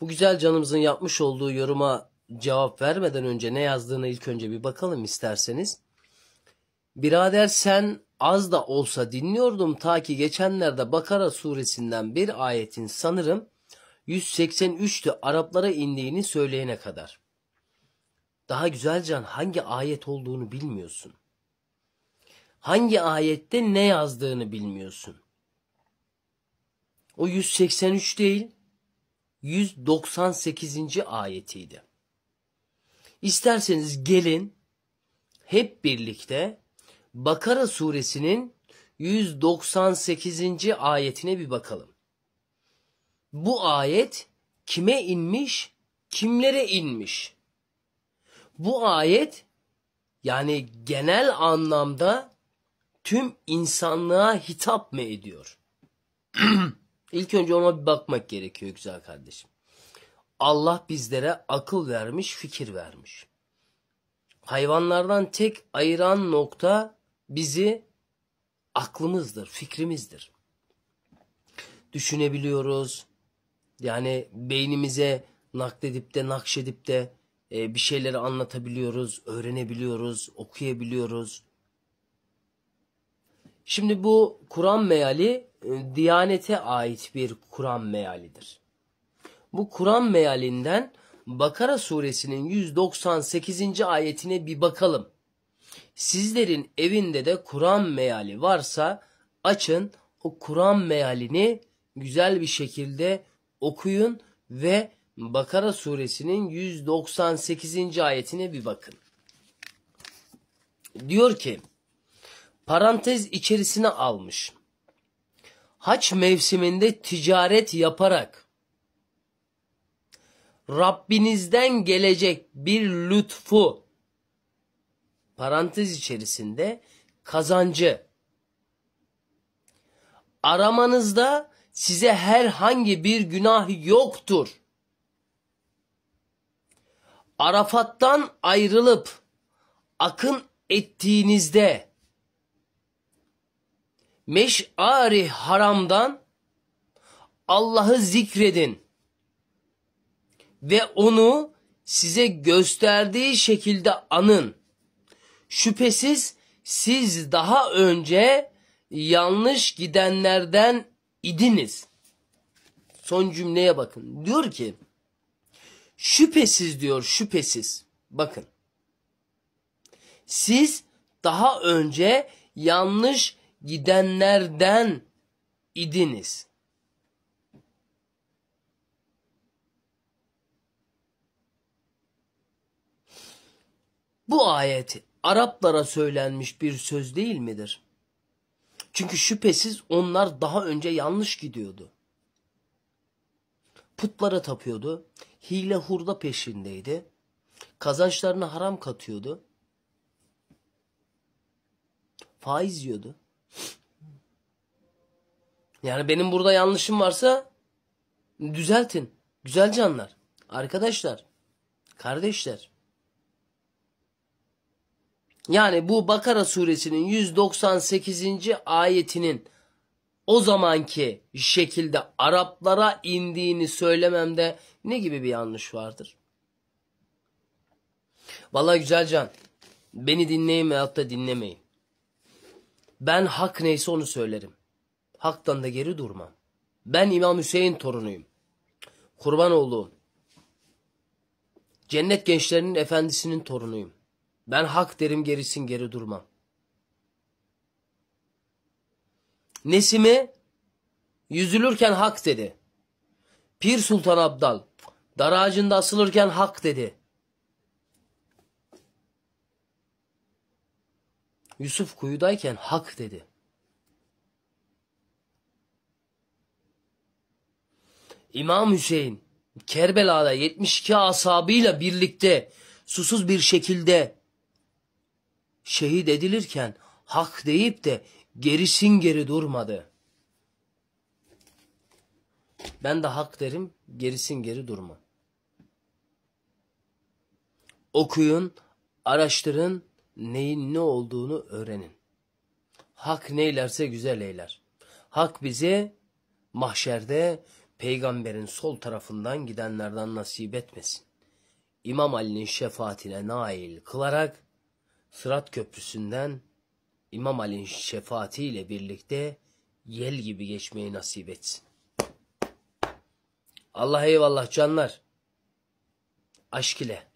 Bu güzel canımızın yapmış olduğu yoruma cevap vermeden önce ne yazdığını ilk önce bir bakalım isterseniz. Birader sen az da olsa dinliyordum ta ki geçenlerde Bakara suresinden bir ayetin sanırım 183'tü Araplara indiğini söyleyene kadar. Daha güzel can hangi ayet olduğunu bilmiyorsun. Hangi ayette ne yazdığını bilmiyorsun. O 183 değil 198. ayetiydi. İsterseniz gelin hep birlikte Bakara suresinin 198. ayetine bir bakalım. Bu ayet kime inmiş, kimlere inmiş? Bu ayet yani genel anlamda tüm insanlığa hitap mı ediyor? İlk önce ona bir bakmak gerekiyor güzel kardeşim. Allah bizlere akıl vermiş, fikir vermiş. Hayvanlardan tek ayıran nokta bizi aklımızdır, fikrimizdir. Düşünebiliyoruz. Yani beynimize nakledip de nakşedip de e, bir şeyleri anlatabiliyoruz, öğrenebiliyoruz, okuyabiliyoruz. Şimdi bu Kur'an meali e, Diyanete ait bir Kur'an mealidir. Bu Kur'an mealinden Bakara suresinin 198. ayetine bir bakalım. Sizlerin evinde de Kur'an meali varsa açın o Kur'an mealini güzel bir şekilde okuyun ve Bakara suresinin 198. ayetine bir bakın. Diyor ki parantez içerisine almış haç mevsiminde ticaret yaparak Rabbinizden gelecek bir lütfu parantez içerisinde kazancı aramanızda size herhangi bir günah yoktur. Arafat'tan ayrılıp akın ettiğinizde meş'ari haramdan Allah'ı zikredin ve onu size gösterdiği şekilde anın. Şüphesiz siz daha önce yanlış gidenlerden idiniz. Son cümleye bakın. Diyor ki şüphesiz diyor şüphesiz. Bakın. Siz daha önce yanlış gidenlerden idiniz. Bu ayet Araplara söylenmiş bir söz değil midir? Çünkü şüphesiz onlar daha önce yanlış gidiyordu. Putlara tapıyordu, hile hurda peşindeydi, kazançlarına haram katıyordu, faiz yiyordu. Yani benim burada yanlışım varsa düzeltin. Güzel canlar, arkadaşlar, kardeşler. Yani bu Bakara suresinin 198. ayetinin o zamanki şekilde Araplara indiğini söylememde ne gibi bir yanlış vardır? Vallahi güzel can. Beni dinleyin veyahut da dinlemeyin. Ben hak neyse onu söylerim. Haktan da geri durmam. Ben İmam Hüseyin torunuyum. Kurban olduğum. Cennet gençlerinin efendisinin torunuyum. Ben hak derim gerisin geri durmam. Nesimi yüzülürken hak dedi. Pir Sultan Abdal daracında asılırken hak dedi. Yusuf kuyudayken hak dedi. İmam Hüseyin Kerbela'da 72 asabıyla birlikte susuz bir şekilde şehit edilirken hak deyip de gerisin geri durmadı. Ben de hak derim, gerisin geri durma. Okuyun, araştırın, neyin ne olduğunu öğrenin. Hak neylerse güzel eyler. Hak bize mahşerde peygamberin sol tarafından gidenlerden nasip etmesin. İmam Ali'nin şefaatine nail kılarak Sırat Köprüsü'nden İmam Ali'nin şefaatiyle birlikte yel gibi geçmeyi nasip etsin. Allah eyvallah canlar. Aşk ile.